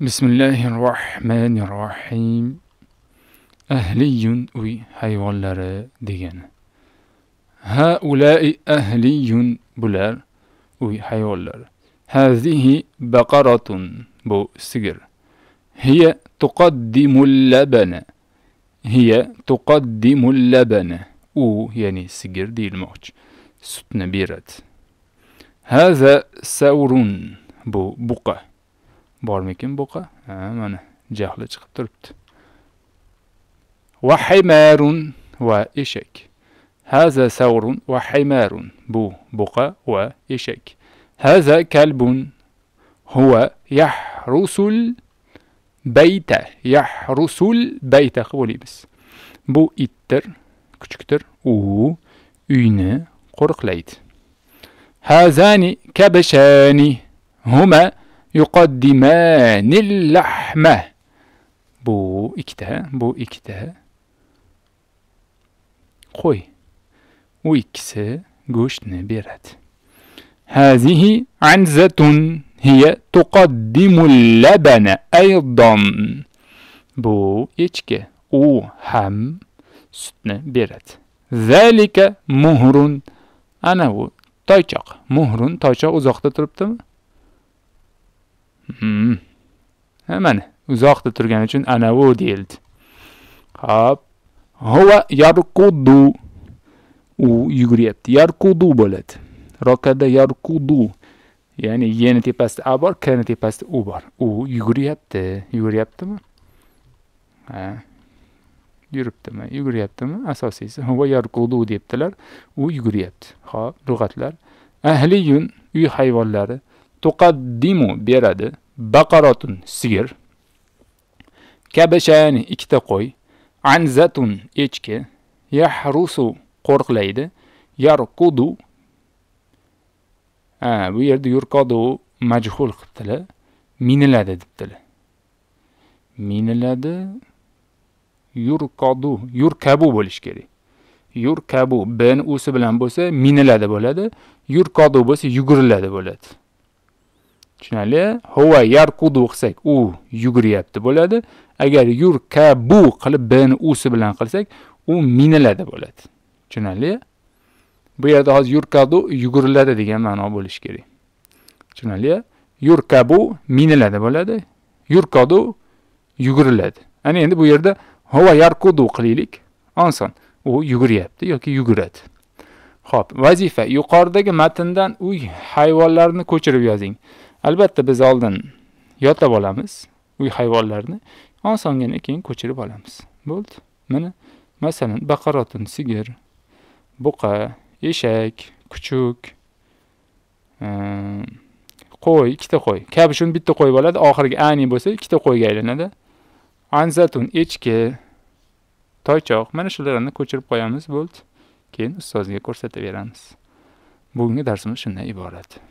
بسم الله الرحمن الرحيم أهلي وي هاي ولر ديان هؤلاء أهلي بولر وي هاي ولر هذه بقرة بو سجر هي تقدم اللبن هي تقدم اللبن او يعني سجر دي الموج ستنبيرت هذا ثور بو بقه بار میکن بقا من جهل چقدر تربت و حمار و اشک هذا ثور و حمار بو بقا و اشک هذا کلب هو يحرس البيت يحرس البيت قولي بس بو اتر كتكتر و اين قرق ليت هذان كبشان هما yuqaddimanil lahme. Bu ikide, bu ikide. Koy. Bu ikisi ne bir et. Hazihi anzetun hiye tuqaddimul lebene aydan. Bu içki. O ham, sütne bir et. muhrun. Ana bu tayçak. Muhrun tayçak uzakta turibdimi? Hmm. mana uzoqda turgan uchun anavi deyildi hop Huwa yarqudu u yuguryapti yarqudu bo'ladi rokada yarqudu ya'ni yeni tepasida a bor kni tepasida u bor u yuguryapti yuguryaptimi ha yuribdimi yuguryaptimi asosiysi huwa yarqudu debdilar u yuguryapti hop lug'atlar ahliyun uy hayvonlari tuqaddimu beradi baqarotun sigir kabashani ikkita qo'y anzatun echki yahrusu qo'rqlaydi yarqudu ha bu yerda yurqodu majhul qilibdilar miniladi debdilar miniladi yurqodu yurkabu bo'lishi kerak yurkabu bin usi bilan bo'lsa miniladi bo'ladi yurqodu bo'lsa yuguriladi bo'ladi tushunarli huva yarqudu qilsak u yuguryapti bo'ladi agar bu qilib bni usi bilan qilsak u miniladi bo'ladi tushunarli bu yerda hozir yurkadu yuguriladi degan ma'no bo'lishi kerak tushunarli yurkabu miniladi bo'ladi yurkadu yuguriladi ana endi bu yerda huva yarqudu qilaylik oson u yuguryapti yoki yuguradi Xo'p, vazifa. Yuqoridagi matndan uy hayvonlarni ko'chirib yozing. albatta biz oldin yotib olamiz uy hayvonlarini osongina keyin ko'chirib olamiz bo'ldi mana masalan baqarotin sigir buqa eshak kuchuk qo'y ikkita qo'y kabushun bitta qo'y bo'ladi oxirgi ani bo'lsa ikkita qo'yga aylanadi anzatun echki toychoq mana shularni ko'chirib qo'yamiz bo'ldi keyin ustozga ko'rsatib beramiz bugungi darsimiz shundan iborat